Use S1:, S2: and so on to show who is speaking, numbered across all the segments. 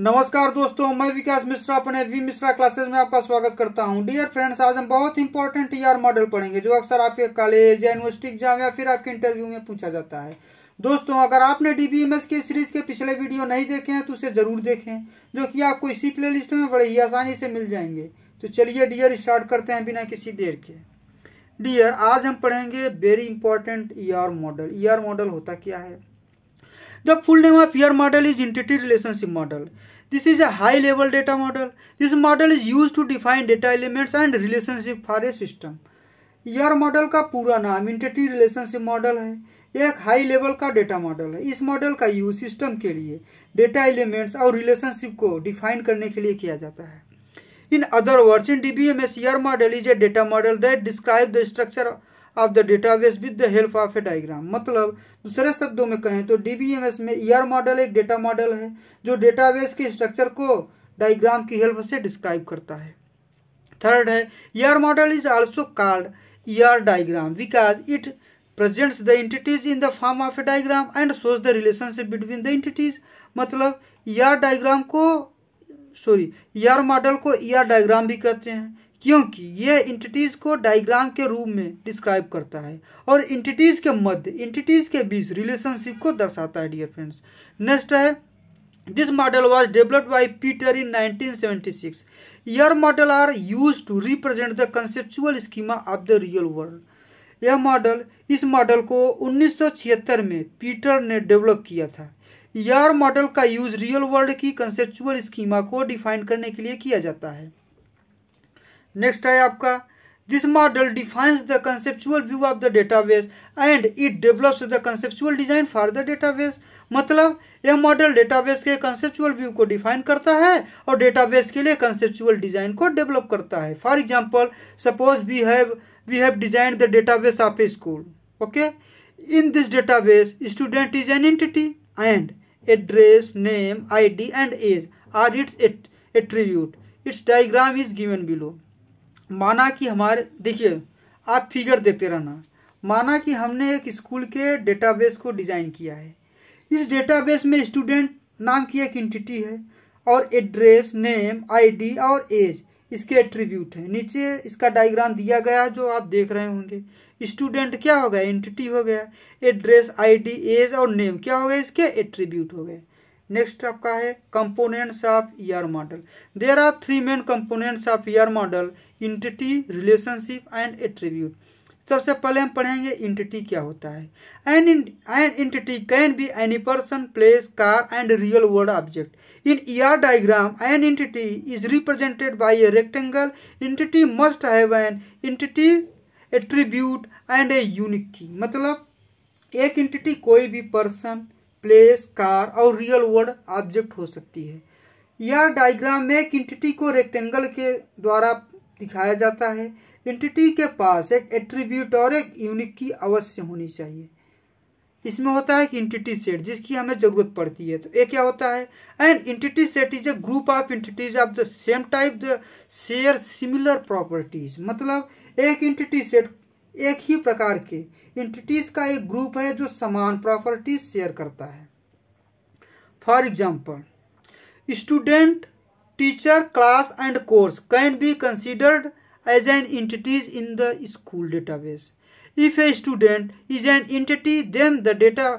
S1: नमस्कार दोस्तों मैं विकास मिश्रा अपने वी मिश्रा क्लासेस में आपका स्वागत करता हूं डियर फ्रेंड्स आज हम बहुत इंपॉर्टेंट ईआर मॉडल पढ़ेंगे जो अक्सर आपके कॉलेज या यूनिवर्सिटी एग्जाम या फिर आपके इंटरव्यू में पूछा जाता है दोस्तों अगर आपने डीबीएमएस के सीरीज के पिछले वीडियो नहीं देखे हैं तो उसे जरूर देखें जो कि आपको इसी प्ले में बड़े ही आसानी से मिल जाएंगे तो चलिए डियर स्टार्ट करते हैं बिना किसी देर के डियर आज हम पढ़ेंगे very important ER model ER model होता क्या है The full name of your model is entity relationship model. This is a high level data model. This model is used to define data elements and relationship for a system. यह model का पूरा नाम entity relationship model है यह एक high level का data model है इस मॉडल का यूज सिस्टम के लिए डेटा एलिमेंट्स और रिलेशनशिप को डिफाइन करने के लिए किया जाता है in other words in DBMS ER model is a data model that describe the structure of the database with the help of a diagram मतलब दूसरे शब्दों में कहें तो डीबीएमएस में ईआर e मॉडल एक डेटा मॉडल है जो डेटाबेस के स्ट्रक्चर को डायग्राम की हेल्प से डिस्क्राइब करता है थर्ड है ER model is also called ER diagram because it presents the entities in the form of a diagram and shows the relationship between the entities मतलब ER e diagram को sorry ER model को ER e diagram भी कहते हैं क्योंकि यह entities को diagram के रूप में डिस्क्राइब करता है और इंटिटीज के मध्य इंटिटीज के बीच रिलेशनशिप को दर्शाता है डियर फ्रेंड्स नेक्स्ट है this model was developed by Peter in 1976 ER model are use to represent the conceptual schema of the real world यह मॉडल इस मॉडल को उन्नीस में पीटर ने डेवलप किया था यार मॉडल का यूज रियल वर्ल्ड की कंसेप्चुअल स्कीमा को डिफाइन करने के लिए किया जाता है नेक्स्ट है आपका This model defines the conceptual view of the database and it develops the conceptual design for the database मतलब यह मॉडल डेटाबेस के कंसेप्चुअल व्यू को डिफाइन करता है और डेटाबेस के लिए कंसेप्चुअल डिजाइन को डेवलप करता है for example suppose we have we have design the database of a school okay in this database student is an entity and address name I D and age are its attribute its diagram is given below माना कि हमारे देखिए आप figure देखते रहना माना कि हमने एक स्कूल के डेटाबेस को डिज़ाइन किया है इस डेटाबेस में स्टूडेंट नाम की एक इंटिटी है और एड्रेस नेम आईडी और एज इसके एट्रीब्यूट हैं नीचे इसका डायग्राम दिया गया है जो आप देख रहे होंगे स्टूडेंट क्या हो गया इंटिटी हो गया एड्रेस आईडी एज और नेम क्या हो गया इसके एट्रीब्यूट हो गए नेक्स्ट आपका है components of ER model there are three main components of ER model entity relationship and attribute सबसे पहले हम पढ़ेंगे इंटिटी क्या होता है an an entity can be any person place car and real world object in ER diagram an entity is represented by a rectangle entity must have an entity attribute and a unique key मतलब एक entity कोई भी person place car और real world object हो सकती है यह diagram में एक इंटिटी को रेक्टेंगल के द्वारा दिखाया जाता है इंटिटी के पास एक एट्रीब्यूट और एक यूनिक की अवश्य होनी चाहिए इसमें होता है कि इंटिटी सेट जिसकी हमें जरूरत पड़ती है तो ये क्या होता है and entity set is a group of entities of the same type the share similar properties मतलब एक इंटिटी सेट एक ही प्रकार के इंटिटीज का एक ग्रुप है जो समान प्रॉपर्टी शेयर करता है for example student teacher class and course can be considered as an entities in the school database if a student is an entity then the data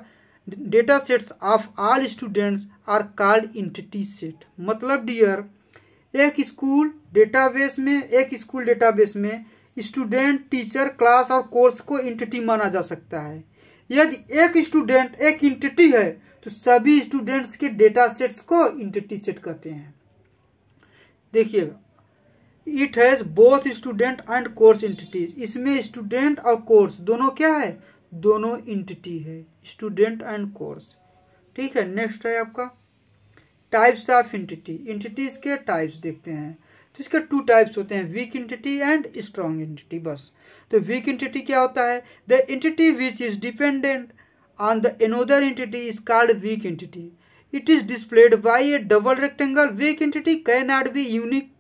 S1: data sets of all students are called entity set मतलब dear एक school database में एक school database में student teacher class और course को entity माना जा सकता है यदि एक स्टूडेंट एक इंटिटी है तो सभी स्टूडेंट्स के डेटा सेट्स को इंटिटी सेट कहते हैं देखिए it has both student and course entities इसमें स्टूडेंट और कोर्स दोनों क्या है दोनों इंटिटी है स्टूडेंट एंड कोर्स ठीक है नेक्स्ट है आपका टाइप्स ऑफ इंटिटी इंटिटीज के टाइप्स देखते हैं तो इसके टू टाइप्स होते हैं weak entity and strong entity बस तो वीक इंटिटी क्या होता है the entity which is dependent on the another entity is called weak entity is displayed by a double rectangle weak entity can not be unique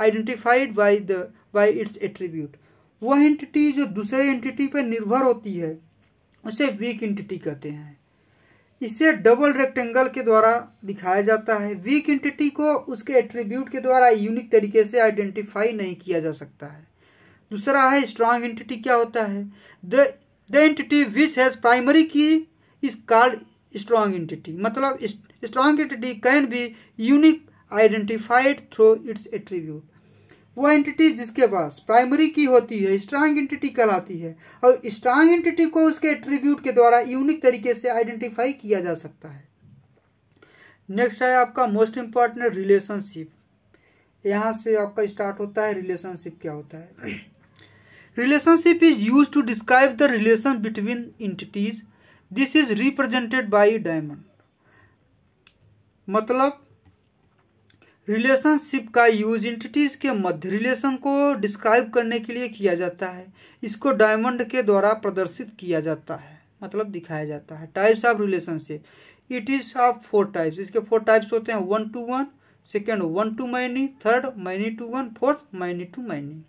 S1: identified by the by its attribute वह entity जो दूसरे entity पर निर्भर होती है उसे weak entity कहते हैं इसे डबल रेक्टेंगल के द्वारा दिखाया जाता है वीक एंटिटी को उसके एट्रीब्यूट के द्वारा यूनिक तरीके से आइडेंटिफाई नहीं किया जा सकता है दूसरा है स्ट्रांग एंटिटी क्या होता है the the entity which has primary key is called strong entity मतलब strong entity can be unique identified through its attribute वो एंटिटी जिसके पास प्राइमरी की होती है स्ट्रांग एंटिटी कहलाती है और स्ट्रांग एंटिटी को उसके एट्रीब्यूट के द्वारा यूनिक तरीके से आइडेंटिफाई किया जा सकता है नेक्स्ट है आपका मोस्ट इम्पॉर्टेंट रिलेशनशिप यहाँ से आपका स्टार्ट होता है रिलेशनशिप क्या होता है relationship is use to describe the relation between entities this is represented by diamond मतलब रिलेशनशिप का यूज इंटिटीज के मध्य रिलेशन को डिस्क्राइब करने के लिए किया जाता है इसको डायमंड के द्वारा प्रदर्शित किया जाता है मतलब दिखाया जाता है types of relationship it is of four types इसके फोर टाइप्स होते हैं one to one second one to many third many to one fourth many to many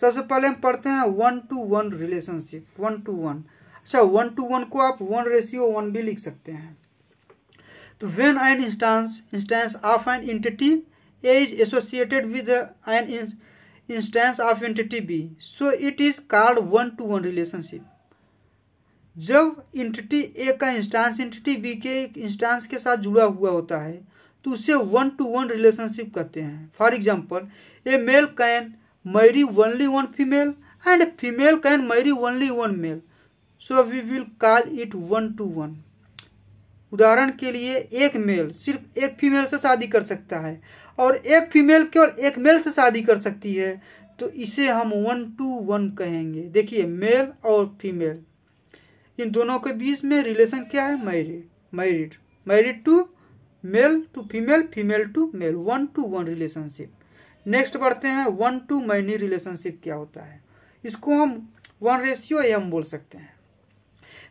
S1: सबसे पहले हम पढ़ते हैं one to one relationship one to one अच्छा one to one को आप वन रेशियो वन भी लिख सकते हैं तो when an instance instance of an entity A is associated with an instance of entity B. So it is called one to one relationship. जब entity A का instance entity B के instance के साथ जुड़ा हुआ होता है तो उसे वन टू वन रिलेशनशिप कहते हैं for example a male can marry only one female and female can marry only one male so we will call it one to one उदाहरण के लिए एक मेल सिर्फ एक फीमेल से शादी कर सकता है और एक फीमेल केवल एक मेल से शादी कर सकती है तो इसे हम वन टू वन कहेंगे देखिए मेल और फीमेल इन दोनों के बीच में रिलेशन क्या है married married married to male to female female to male one to one relationship next बढ़ते हैं वन टू मैनी रिलेशनशिप क्या होता है इसको हम वन रेशियो एम बोल सकते हैं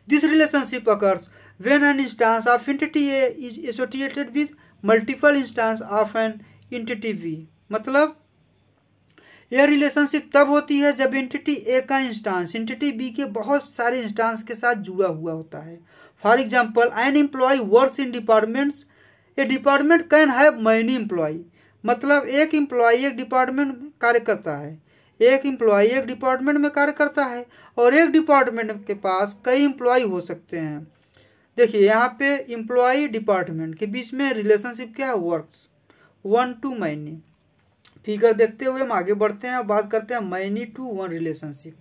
S1: this relationship occurs when an instance of entity A is associated with multiple instance of entity B मतलब यह रिलेशनशिप तब होती है जब इंटिटी ए का इंस्टांस इंटिटी बी के बहुत सारे इंस्टांस के साथ जुड़ा हुआ होता है for example an employ work in departments a department can have many employ मतलब एक एम्प्लॉय एक डिपार्टमेंट में कार्य करता है एक एम्प्लॉय एक डिपार्टमेंट में कार्य करता है और एक डिपार्टमेंट के पास कई एम्प्लॉय हो सकते हैं देखिए यहाँ पे एम्प्लॉय डिपार्टमेंट के बीच में रिलेशनशिप क्या है works one to many figure देखते हुए हम आगे बढ़ते हैं और बात करते हैं many to one relationship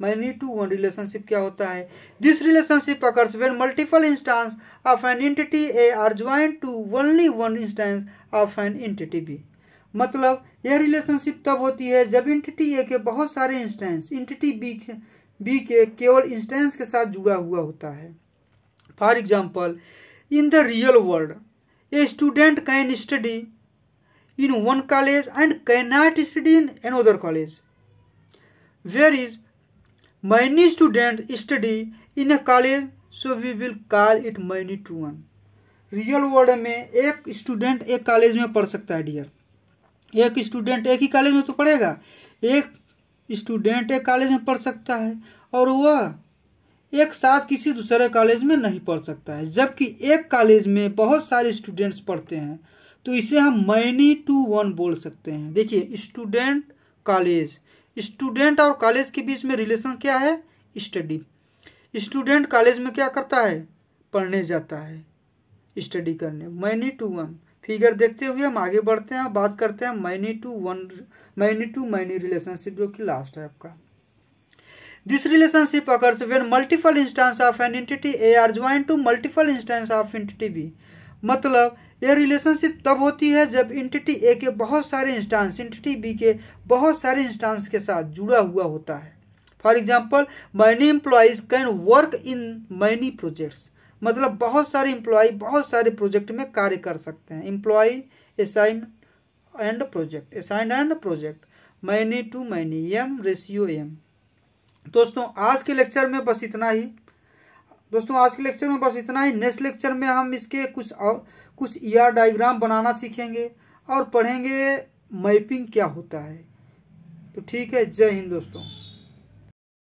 S1: many to one relationship क्या होता है this relationship occurs when multiple instance of an entity A are join to only one instance of an entity B मतलब यह रिलेशनशिप तब होती है जब इंटिटी ए के बहुत सारे इंस्टेंस इंटिटी बी के बी के केवल इंस्टेंस के साथ जुड़ा हुआ होता है for example in the real world a student can study in one college and cannot study in another college. is many student study in a college so we will call it many to one. Real world में एक student एक college में पढ़ सकता है dear एक student एक ही college में तो पढ़ेगा एक स्टूडेंट एक कॉलेज में पढ़ सकता है और वह एक साथ किसी दूसरे कॉलेज में नहीं पढ़ सकता है जबकि एक कॉलेज में बहुत सारे स्टूडेंट्स पढ़ते हैं तो इसे हम मैनी टू वन बोल सकते हैं देखिए स्टूडेंट कॉलेज स्टूडेंट और कॉलेज के बीच में रिलेशन क्या है स्टडी स्टूडेंट कॉलेज में क्या करता है पढ़ने जाता है स्टडी करने मैनी टू वन फिगर देखते हुए हम आगे बढ़ते हैं बात करते हैं many to one many to many relationship जो कि लास्ट है आपका this relationship occurs when multiple instance of an entity A are join to multiple instance of entity B मतलब यह रिलेशनशिप तब होती है जब इंटिटी ए के बहुत सारे इंस्टांस इंटिटी बी के बहुत सारे इंस्टांस के साथ जुड़ा हुआ होता है for example many employees can work in many projects मतलब बहुत सारे एम्प्लॉय बहुत सारे प्रोजेक्ट में कार्य कर सकते हैं employee assign and project assign and project many to many M ratio M दोस्तों आज के लेक्चर में बस इतना ही दोस्तों आज के लेक्चर में बस इतना ही नेक्स्ट लेक्चर में हम इसके कुछ और कुछ ईआर e डायग्राम बनाना सीखेंगे और पढ़ेंगे मैपिंग क्या होता है तो ठीक है जय हिंद दोस्तों